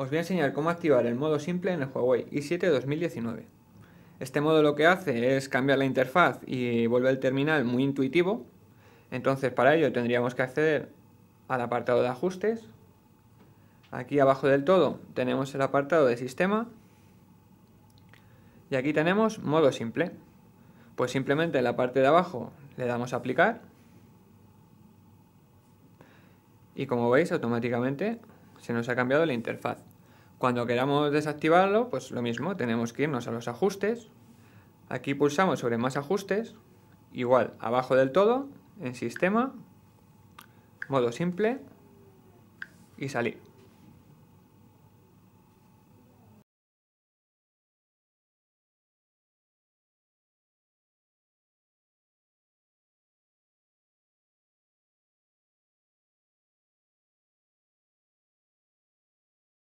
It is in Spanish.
os voy a enseñar cómo activar el modo simple en el Huawei i7 2019. Este modo lo que hace es cambiar la interfaz y vuelve el terminal muy intuitivo. Entonces para ello tendríamos que acceder al apartado de ajustes. Aquí abajo del todo tenemos el apartado de sistema. Y aquí tenemos modo simple. Pues simplemente en la parte de abajo le damos a aplicar. Y como veis automáticamente se nos ha cambiado la interfaz. Cuando queramos desactivarlo, pues lo mismo, tenemos que irnos a los ajustes. Aquí pulsamos sobre más ajustes, igual abajo del todo, en sistema, modo simple y salir.